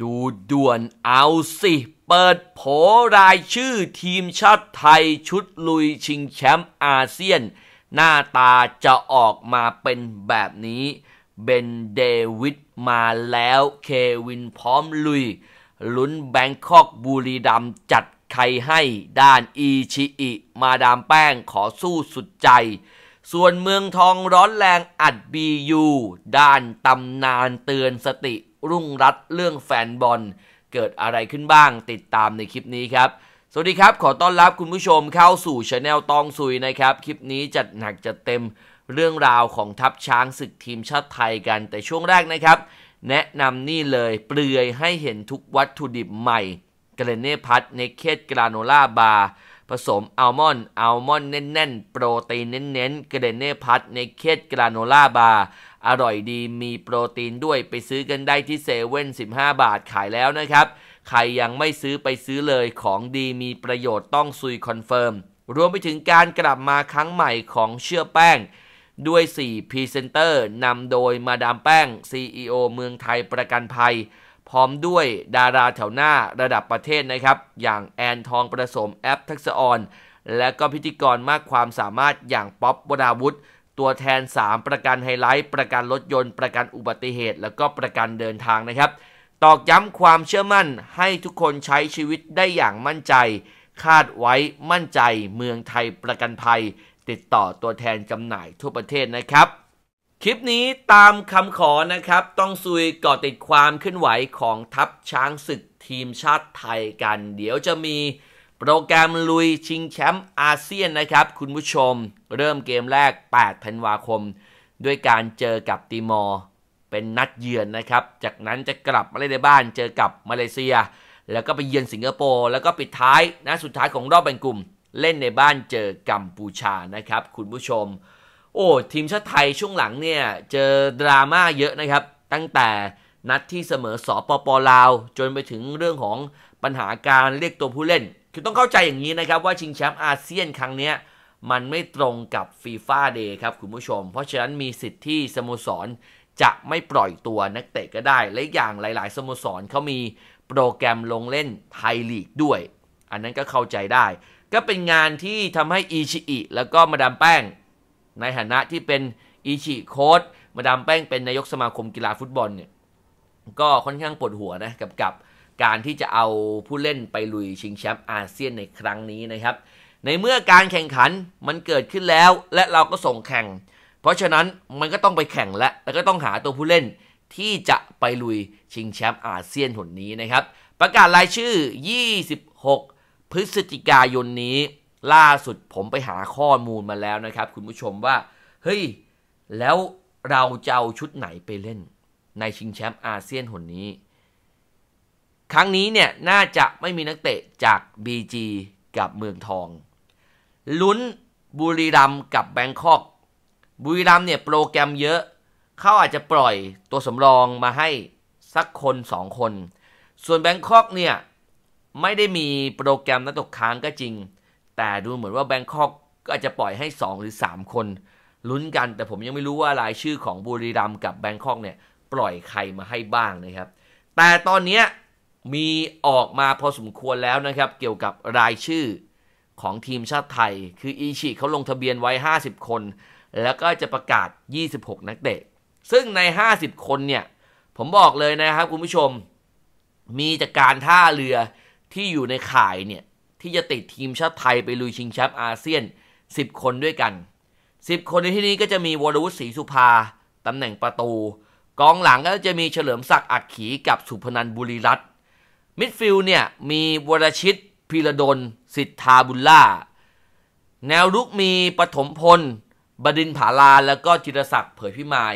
ดูด่วนเอาสิ เปิดโผรายชื่อทีมชาติไทยชุดลุยชิงแชมป์อาเซียน หน้าตาจะออกมาเป็นแบบนี้ เบนเดวิดมาแล้วเควินพร้อมลุยลุ้นแบงคอกบุรีดำจัดใครให้ด้านอีชิอิ มาดามแป้งขอสู้สุดใจส่วนเมืองทองร้อนแรงอัดบียูด้านตำนานเตือนสติรุ่งรัดเรื่องแฟนบอล เกิดอะไรขึ้นบ้างติดตามในคลิปนี้ครับ สวัสดีครับ ขอต้อนรับคุณผู้ชมเข้าสู่ช anel ตองซุยนะครับ คลิปนี้จัดหนักจัดเต็มเรื่องราวของทัพช้างศึกทีมชาติไทยกันแต่ช่วงแรกนะครับ แนะนำนี่เลยเปลือยให้เห็นทุกวัตถุดิบใหม่เกรเน่พัทเนเคตกราโนล่าบาร์ผสมอัลมอนด์อัลมอนด์แน่นๆโปรตีนเน้นๆเกรเนพัทในเคสกราโนล่าบาร์อร่อยดีมีโปรตีนด้วยไปซื้อกันได้ที่เซเว่นสิบาทขายแล้วนะครับ ใครยังไม่ซื้อไปซื้อเลยของดีมีประโยชน์ต้องซุยคอนเฟิร์ม รวมไปถึงการกลับมาครั้งใหม่ของเชื่อแป้งด้วย 4พรีเซนเตอร์นำโดยมาดามแป้ง CEO เมืองไทยประกันภัยพร้อมด้วยดาราแถวหน้าระดับประเทศนะครับ อย่างแอนทองประสมแอปทักษอรและก็พิธีกรมากความสามารถอย่างป๊อปวราวุธ ตัวแทน 3 ประกันไฮไลท์ประกันรถยนต์ประกันอุบัติเหตุแล้วก็ประกันเดินทางนะครับ ตอกย้ำความเชื่อมั่นให้ทุกคนใช้ชีวิตได้อย่างมั่นใจ คาดไว้มั่นใจเมืองไทยประกันภัยติดต่อตัวแทนจำหน่ายทั่วประเทศนะครับคลิปนี้ตามคำขอนะครับต้องซุยก่อติดความขึ้นไหวของทัพช้างศึกทีมชาติไทยกัน เดี๋ยวจะมีโปรแกรมลุยชิงแชมป์อาเซียนนะครับ คุณผู้ชมเริ่มเกมแรก8ธันวาคม ด้วยการเจอกับติมอร์ เป็นนัดเยือนนะครับ จากนั้นจะกลับมาเล่นในบ้านเจอกับมาเลเซีย แล้วก็ไปเยือนสิงคโปร์ แล้วก็ปิดท้ายนะสุดท้ายของรอบแบ่งกลุ่ม เล่นในบ้านเจอกัมพูชานะครับคุณผู้ชมโอ้ ทีมชาติไทยช่วงหลังเนี่ย เจอดราม่าเยอะนะครับ ตั้งแต่นัดที่เสมอสอปปลาว จนไปถึงเรื่องของปัญหาการเรียกตัวผู้เล่นคือต้องเข้าใจอย่างนี้นะครับ ว่าชิงแชมป์อาเซียนครั้งนี้มันไม่ตรงกับฟีฟ่าเดย์ครับคุณผู้ชม เพราะฉะนั้นมีสิทธิ์ที่สโมสรจะไม่ปล่อยตัวนักเตะก็ได้ และอย่างหลายๆสโมสรเขามีโปรแกรมลงเล่นไทยลีกด้วย อันนั้นก็เข้าใจได้ ก็เป็นงานที่ทำให้อีชิอิแล้วก็มาดามแป้งในฐานะที่เป็นอิชิโค้ดมาดามแป้งเป็นนายกสมาคมกีฬาฟุตบอลเนี่ย ก็ค่อนข้างปวดหัวนะกับกับการที่จะเอาผู้เล่นไปลุยชิงแชมป์อาเซียนในครั้งนี้นะครับ ในเมื่อการแข่งขันมันเกิดขึ้นแล้วและเราก็ส่งแข่ง เพราะฉะนั้นมันก็ต้องไปแข่งและแล้วก็ต้องหาตัวผู้เล่นที่จะไปลุยชิงแชมป์อาเซียนหนนี้นะครับ ประกาศรายชื่อ 26 พฤศจิกายนนี้ล่าสุดผมไปหาข้อมูลมาแล้วนะครับ คุณผู้ชมว่า เฮ้ย แล้วเราจะเอาชุดไหนไปเล่น ในชิงแชมป์อาเซียนหนนี้ ครั้งนี้เนี่ย น่าจะไม่มีนักเตะจาก BG กับเมืองทองลุ้นบุรีรัมกับแบงคอก บุรีรัมเนี่ย โปรแกรมเยอะเขาอาจจะปล่อยตัวสำรองมาให้สักคนสองคน ส่วนแบงคอกเนี่ย ไม่ได้มีโปรแกรมนัดตกค้างก็จริงแต่ดูเหมือนว่าแบงคอกก็อาจจะปล่อยให้ 2 หรือ 3 คนลุ้นกันแต่ผมยังไม่รู้ว่ารายชื่อของบุรีรัมกับแบงคอกเนี่ยปล่อยใครมาให้บ้างนะครับ แต่ตอนนี้มีออกมาพอสมควรแล้วนะครับ เกี่ยวกับรายชื่อของทีมชาติไทย คืออีชิเขาลงทะเบียนไว้ 50 คน แล้วก็จะประกาศ 26 นักเตะซึ่งใน 50 คนเนี่ย ผมบอกเลยนะครับ คุณผู้ชม มีจากการท่าเรือที่อยู่ในข่ายเนี่ยที่จะติดทีมชาติไทยไปลุยชิงแชมป์อาเซียน 10 คนด้วยกัน 10 คนในที่นี้ก็จะมี วรวุฒิศรีสุภาตำแหน่งประตู กองหลังก็จะมีเฉลิมศักดิ์อักขีกับสุพนันบุรีรัตน์มิดฟิลด์เนี่ยมี วรชิตพีระดลสิทธาบุญล่า แนวรุกมีปฐมพล บดินผาลาแล้วก็ จิรศักดิ์เผยพิมาย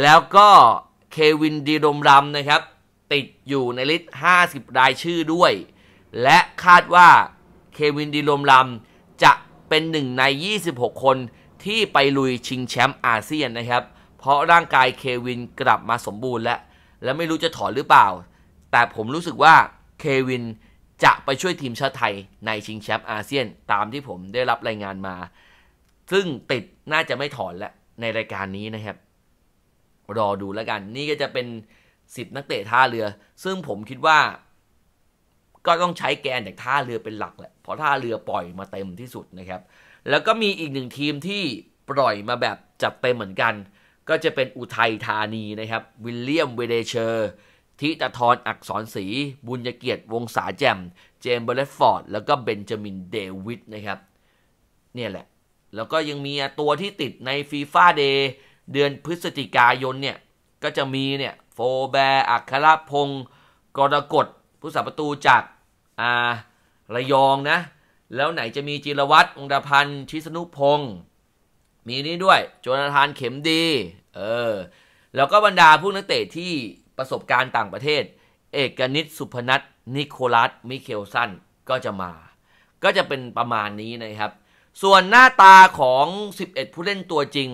แล้วก็เควินดีดมรำนะครับ ติดอยู่ในลิสต์50 รายชื่อด้วยและคาดว่าเควินดีลมลำจะเป็นหนึ่งใน 26 คนที่ไปลุยชิงแชมป์อาเซียนนะครับ เพราะร่างกายเควินกลับมาสมบูรณ์แล้ว และไม่รู้จะถอนหรือเปล่า แต่ผมรู้สึกว่าเควินจะไปช่วยทีมชาติไทยในชิงแชมป์อาเซียน ตามที่ผมได้รับรายงานมา ซึ่งติดน่าจะไม่ถอนแล้ว ในรายการนี้นะครับ รอดูแล้วกันนี่ก็จะเป็น 10 นักเตะท่าเรือซึ่งผมคิดว่าก็ต้องใช้แกนจากท่าเรือเป็นหลักแหละเพราะท่าเรือปล่อยมาเต็มที่สุดนะครับแล้วก็มีอีกหนึ่งทีมที่ปล่อยมาแบบ จัดเต็มเหมือนกัน ก็จะเป็นอุทัยธานีนะครับวิลเลียมเวเดเชอร์ ทิตาทรอักษรศรีบุญยเกียรติวงศาแจมเจมเบลฟอร์ดแล้วก็เบนจามินเดวิดนะครับเนี่ยแหละแล้วก็ยังมีตัวที่ติดในฟีฟ่าเดย์เดือนพฤศจิกายนเนี่ยก็จะมีเนี่ยโฟแบร์อัครพงศ์กรกฎผู้สาประตูจากอ่า ระยองนะ แล้วไหนจะมีจิรวัตรองดาพันธ์ชิสนุพงศ์มีนี่ด้วย โจนาธานเข็มดี เออ แล้วก็บรรดาผู้นักเตะที่ประสบการณ์ต่างประเทศ เอกนิตสุพนัทนิโคลัส มิเคลสันก็จะมา ก็จะเป็นประมาณนี้นะครับ ส่วนหน้าตาของ 11ผู้เล่นตัวจริง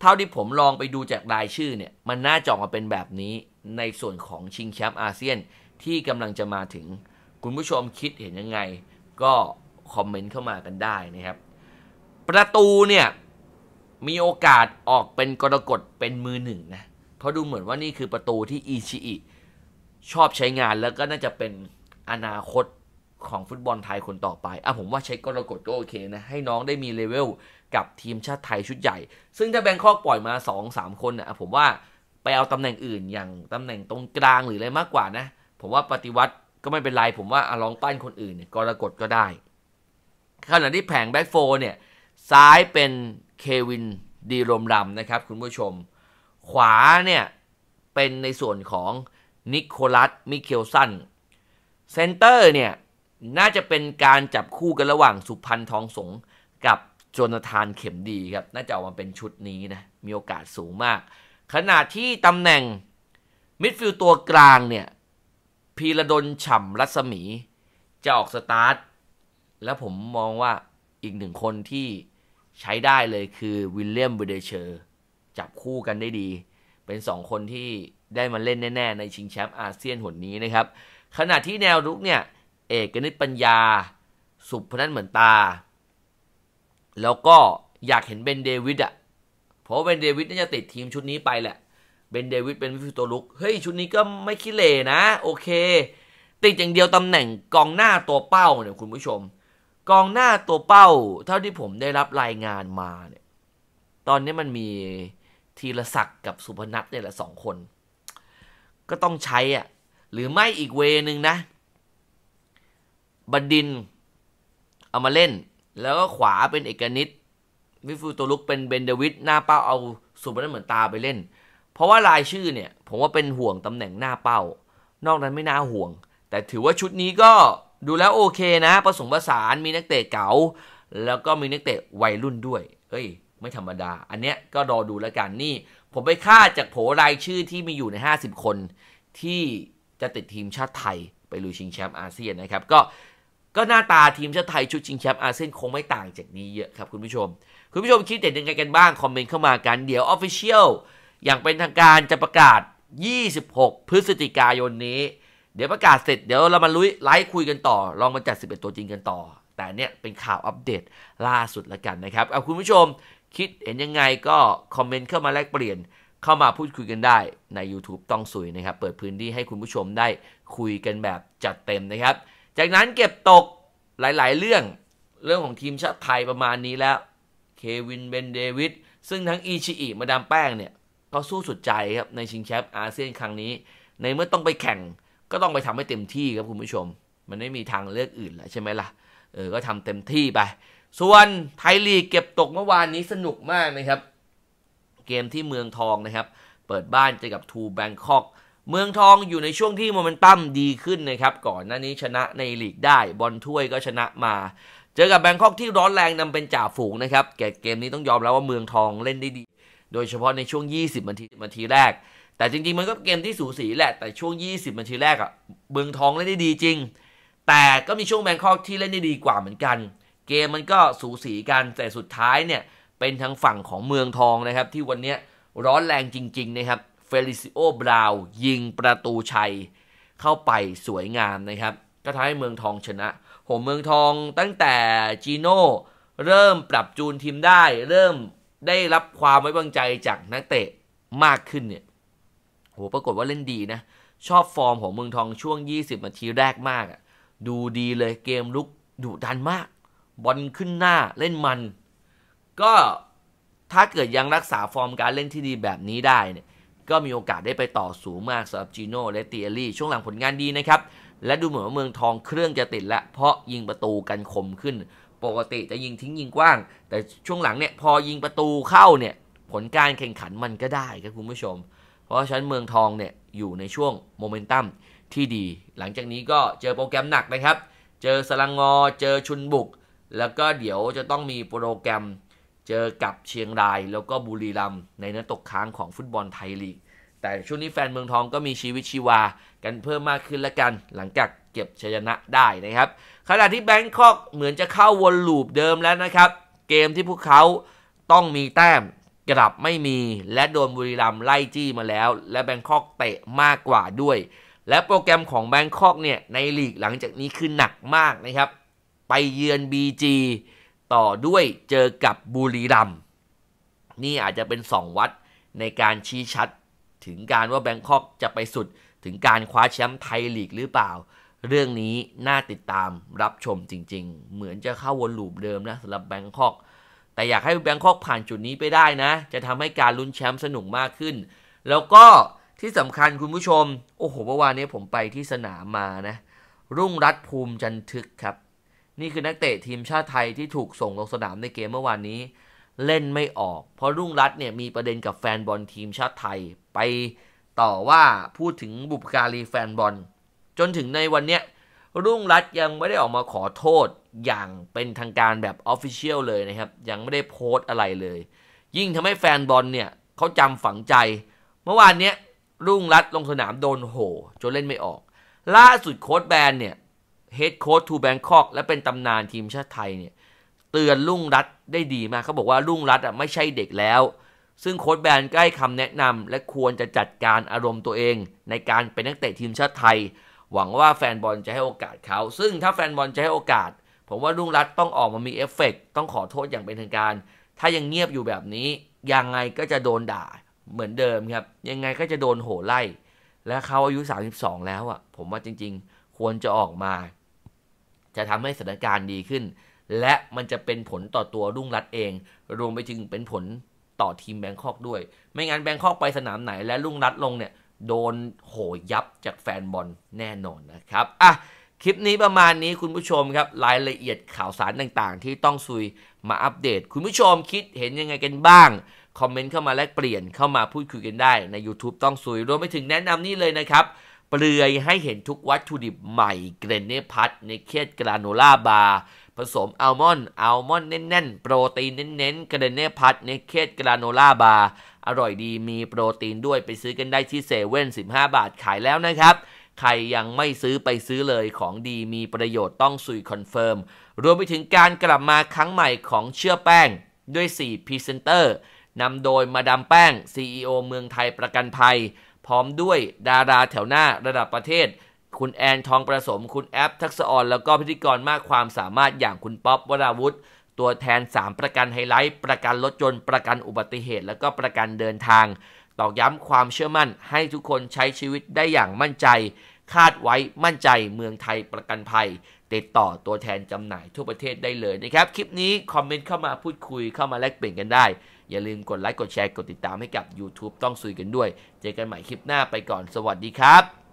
เท่าที่ผมลองไปดูจากรายชื่อเนี่ย มันน่าจออกมาเป็นแบบนี้ในส่วนของชิงแชมป์อาเซียนที่กำลังจะมาถึงคุณผู้ชมคิดเห็นยังไง ก็คอมเมนต์เข้ามากันได้นะครับ ประตูเนี่ย มีโอกาสออกเป็นกรกฎเป็นมือหนึ่งนะเพราะดูเหมือนว่านี่คือประตูที่อิชิอิชอบใช้งานแล้วก็น่าจะเป็นอนาคตของฟุตบอลไทยคนต่อไป อ่ะผมว่าใช้กรกฎก็โอเคนะ ให้น้องได้มีเลเวลกับทีมชาติไทยชุดใหญ่ ซึ่งถ้าแบงคอกปล่อยมา 2-3 คนนะผมว่าไปเอาตำแหน่งอื่นอย่างตำแหน่งตรงกลางหรืออะไรมากกว่านะผมว่าปฏิวัติก็ไม่เป็นไรผมว่าอลองปั้นคนอื่นเนี่ยกรกฎก็ได้ขณะที่แผงแบ็กโฟเนี่ยซ้ายเป็นเควินดีรมรำนะครับคุณผู้ชม ขวาเนี่ยเป็นในส่วนของนิโคลัสมิเคลสันเซนเตอร์เนี่ยน่าจะเป็นการจับคู่กันระหว่างสุพันทองสงกับจนทานเข็มดีครับน่าจะออกมาเป็นชุดนี้นะมีโอกาสสูงมาก ขณะที่ตำแหน่งมิดฟิลด์ตัวกลางเนี่ยพีระดนฉ่ำรัศมี จะออกสตาร์ทแล้วผมมองว่าอีกหนึ่งคนที่ใช้ได้เลยคือ วิลเลียมเบเดเชอร์ จับคู่กันได้ดี เป็นสองคนที่ได้มาเล่นแน่ๆในชิงแชมป์อาเซียนหนนี้นะครับขณะที่แนวรุกเนี่ย เอกนิษปัญญาสุพนัทเหมือนตา แล้วก็อยากเห็นเบนเดวิดอะเพราะเบนเดวิดน่าจะติดทีมชุดนี้ไปแหละเบนเดวิดเป็นวิฟิตัวลุก เฮ้ย ชุดนี้ก็ไม่คิเลนะ โอเคติดอย่างเดียวตำแหน่งกองหน้าตัวเป้าเนี่ยคุณผู้ชม กองหน้าตัวเป้า เท่าที่ผมได้รับรายงานมาเนี่ยตอนนี้มันมีธีรศักดิ์กับสุพนัทเนี่ยแหละสองคน ก็ต้องใช้อ่ะหรือไม่อีกเวนึงนะบดินเอามาเล่น แล้วก็ขวาเป็นเอกนิตวิฟูตัวลุก เป็นเบนเดวิดหน้าเป้าเอาสุพนัทเหมือนตาไปเล่นเพราะว่ารายชื่อเนี่ย ผมว่าเป็นห่วงตำแหน่งหน้าเป้า นอกนั้นไม่น่าห่วง แต่ถือว่าชุดนี้ก็ดูแล้วโอเคนะผสมผสานมีนักเตะเก่าแล้วก็มีนักเตะวัยรุ่นด้วยเฮ้ยไม่ธรรมดา อันเนี้ยก็รอดูแล้วกันนี่ ผมไปคาดจากโผรายชื่อที่มีอยู่ใน 50 คน ที่จะติดทีมชาติไทยไปลุยชิงแชมป์อาเซียนนะครับก็ก็หน้าตาทีมชาติไทยชุดชิงแชมป์อาเซียนคงไม่ต่างจากนี้เยอะครับคุณผู้ชม คุณผู้ชมคิดเห็นยังไงกันบ้างคอมเมนต์เข้ามากันเดี๋ยวออฟฟิเชียลอย่างเป็นทางการจะประกาศ 26 พฤศจิกายนนี้ เดี๋ยวประกาศเสร็จเดี๋ยวเรามาลุย ไลฟ์คุยกันต่อ ลองมาจัด 11 ตัวจริงกันต่อ แต่เนี่ยเป็นข่าวอัปเดตล่าสุดละกันนะครับ เอาคุณผู้ชมคิดเห็นยังไงก็คอมเมนต์เข้ามาแลกเปลี่ยน เข้ามาพูดคุยกันได้ใน YouTube ต้องสุยนะครับ เปิดพื้นที่ให้คุณผู้ชมได้คุยกันแบบจัดเต็มนะครับ จากนั้นเก็บตกหลาย ๆ เรื่องเรื่องของทีมชาติไทยประมาณนี้แล้วเควินเบนเดวิดซึ่งทั้งอีชิอิมาดามแป้งเนี่ยก็สู้สุดใจครับ ในชิงแชมป์อาเซียนครั้งนี้ ในเมื่อต้องไปแข่ง ก็ต้องไปทำให้เต็มที่ครับ คุณผู้ชม มันไม่มีทางเลือกอื่นแล้วใช่ไหมล่ะ เออ ก็ทำเต็มที่ไป ส่วนไทยลีกเก็บตกเมื่อวานนี้สนุกมากนะครับ เกมที่เมืองทองนะครับ เปิดบ้านเจอกับทูแบงคอกเมืองทองอยู่ในช่วงที่โมเมนตัมดีขึ้นนะครับ ก่อน หน้านี้ชนะในลีกได้ บอลถ้วยก็ชนะมา เจอกับแบงคอกที่ร้อนแรงนำเป็นจ่าฝูงนะครับ แกเกมนี้ต้องยอมแล้วว่าเมืองทองเล่นได้ดีโดยเฉพาะในช่วง 20นาทีนาทีแรก แต่จริง ๆ มันก็เกมที่สูสีแหละ แต่ช่วง 20นาทีแรกอะเบืองทองเล่นได้ดีจริง แต่ก็มีช่วงแบงคอกที่เล่นได้ดีกว่าเหมือนกัน เกมมันก็สูสีกัน แต่สุดท้ายเนี่ย เป็นทางฝั่งของเมืองทองนะครับที่วันนี้ร้อนแรงจริง ๆนะครับ เฟลิซิโอบราวยิงประตูชัย เข้าไปสวยงามนะครับ ก็ทำให้เมืองทองชนะ โห เมืองทองตั้งแต่จีโน่เริ่มปรับจูนทีมได้เริ่มได้รับความไว้วางใจจากนักเตะมากขึ้นเนี่ย โห ปรากฏว่าเล่นดีนะ ชอบฟอร์มของเมืองทองช่วง 20 นาทีแรกมากอะดูดีเลยเกมลุกดุดันมากบอลขึ้นหน้าเล่นมัน ก็ถ้าเกิดยังรักษาฟอร์มการเล่นที่ดีแบบนี้ได้เนี่ย ก็มีโอกาสได้ไปต่อสูงมากสำหรับจีโน่และเตียรี่ ช่วงหลังผลงานดีนะครับ และดูเหมือนว่าเมืองทองเครื่องจะติดละเพราะยิงประตูกันคมขึ้นปกติจะยิงทิ้งยิงกว้างแต่ช่วงหลังเนี่ยพอยิงประตูเข้าเนี่ยผลการแข่งขันมันก็ได้ครับคุณผู้ชม เพราะฉะนั้นเมืองทองเนี่ยอยู่ในช่วงโมเมนตัมที่ดี หลังจากนี้ก็เจอโปรแกรมหนักนะครับ เจอสลังงอ เจอชุนบุก แล้วก็เดี๋ยวจะต้องมีโปรแกรม เจอกับเชียงรายแล้วก็บุรีรัมย์ในนัดตกค้างของฟุตบอลไทยลีกแต่ช่วงนี้แฟนเมืองทองก็มีชีวิตชีวากันเพิ่มมากขึ้นละกันหลังจากเก็บชัยชนะได้นะครับ ขณะที่แบงคอกเหมือนจะเข้าวนลูปเดิมแล้วนะครับ เกมที่พวกเขาต้องมีแต้มกลับไม่มี และโดนบุรีรัมย์ไล่จี้มาแล้ว และแบงคอกเตะมากกว่าด้วย และโปรแกรมของแบงคอกเนี่ยในลีกหลังจากนี้คือหนักมากนะครับ ไปเยือน BG ต่อด้วยเจอกับบุรีรัมย์นี่อาจจะเป็น 2 วัดในการชี้ชัดถึงการว่าแบงคอก จะไปสุดถึงการคว้าแชมป์ไทยลีกหรือเปล่าเรื่องนี้น่าติดตามรับชมจริง ๆ เหมือนจะเข้าวนลูปเดิมนะสำหรับแบงคอก แต่อยากให้แบงคอกผ่านจุดนี้ไปได้นะ จะทำให้การลุ้นแชมป์สนุกมากขึ้น แล้วก็ที่สำคัญคุณผู้ชม โอ้โหเมื่อวานนี้ผมไปที่สนามมานะ รุ่งรัตภูมิจันทึกครับ นี่คือนักเตะทีมชาติไทยที่ถูกส่งลงสนามในเกมเมื่อวานนี้ เล่นไม่ออก เพราะรุ่งรัตเนี่ยมีประเด็นกับแฟนบอลทีมชาติไทยไปต่อว่าพูดถึงบุพการีแฟนบอลจนถึงในวันเนี้ยรุ่งรัตยังไม่ได้ออกมาขอโทษอย่างเป็นทางการแบบออฟฟิเชียลเลยนะครับ ยังไม่ได้โพสต์อะไรเลย ยิ่งทำให้แฟนบอลเนี่ยเขาจำฝังใจ เมื่อวานเนี้ยรุ่งรัตลงสนามโดนโหจนเล่นไม่ออก ล่าสุดโค้ดแบนเนี่ยเฮดโค้ดทูแบงคอกและเป็นตำนานทีมชาติไทยเนี่ย เตือนรุ่งรัตได้ดีมากเขาบอกว่ารุ่งรัตอ่ะไม่ใช่เด็กแล้ว ซึ่งโค้ดแบนใกล้คำแนะนำและควรจะจัดการอารมณ์ตัวเองในการเป็นนักเตะทีมชาติไทยหวังว่าแฟนบอลจะให้โอกาสเขา ซึ่งถ้าแฟนบอลจะให้โอกาส ผมว่าลุงรัตต้องออกมามีเอฟเฟกต้องขอโทษอย่างเป็นทางการ ถ้ายังเงียบอยู่แบบนี้ ยังไงก็จะโดนด่าเหมือนเดิมครับ ยังไงก็จะโดนโหไล่ และเขาอายุ 32 แล้วอ่ะ ผมว่าจริงๆ ควรจะออกมา จะทำให้สถานการณ์ดีขึ้น และมันจะเป็นผลต่อตัวรุ่งรัตเอง รวมไปถึงเป็นผลต่อทีมแบงคอกด้วย ไม่งั้นแบงคอกไปสนามไหน และรุ่งรัตลงเนี่ยโดนโหยับจากแฟนบอลแน่นอนนะครับอ่ะคลิปนี้ประมาณนี้คุณผู้ชมครับรายละเอียดข่าวสารต่างๆ ที่ต้องซุยมาอัปเดต คุณผู้ชมคิดเห็นยังไงกันบ้าง คอมเมนต์เข้ามาแลกเปลี่ยนเข้ามาพูดคุยกันได้ใน YouTube ต้องซุย รวมไปถึงแนะนำนี่เลยนะครับ เปลือยให้เห็นทุกวัตถุดิบใหม่เกรนเนพัทในเคสกราโนล่าบาร์ผสมอัลมอนด์อัลมอนด์แน่นๆ โปรตีนเน้นๆเกรเนเนพัทในเคสกราโนล่าบาร์อร่อยดีมีโปรตีนด้วยไปซื้อกันได้ที่เซเว่นสิบห้าบาทขายแล้วนะครับ ใครยังไม่ซื้อไปซื้อเลยของดีมีประโยชน์ต้องสุยคอนเฟิร์ม รวมไปถึงการกลับมาครั้งใหม่ของเชื่อแป้งด้วย4พรีเซนเตอร์นำโดยมาดามแป้ง CEO เมืองไทยประกันภัย พร้อมด้วยดาราแถวหน้าระดับประเทศ คุณแอนทองประสมคุณแอปทักษอรแล้วก็พิธีกรมากความสามารถอย่างคุณป๊อปวราวุธตัวแทน 3 ประกันไฮไลท์ประกันรถยนต์ ประกันอุบัติเหตุและก็ประกันเดินทาง ตอกย้ำความเชื่อมั่น ให้ทุกคนใช้ชีวิตได้อย่างมั่นใจ คาดไว้มั่นใจ เมืองไทยประกันภัย ติดต่อตัวแทนจำหน่ายทั่วประเทศได้เลยนะครับคลิปนี้คอมเมนต์เข้ามาพูดคุยเข้ามาแลกเปลี่ยนกันได้ อย่าลืมกดไลค์กดแชร์กดติดตามให้กับ YouTube ต้องซุยกันด้วย เจอกันใหม่คลิปหน้าไปก่อนสวัสดีครับ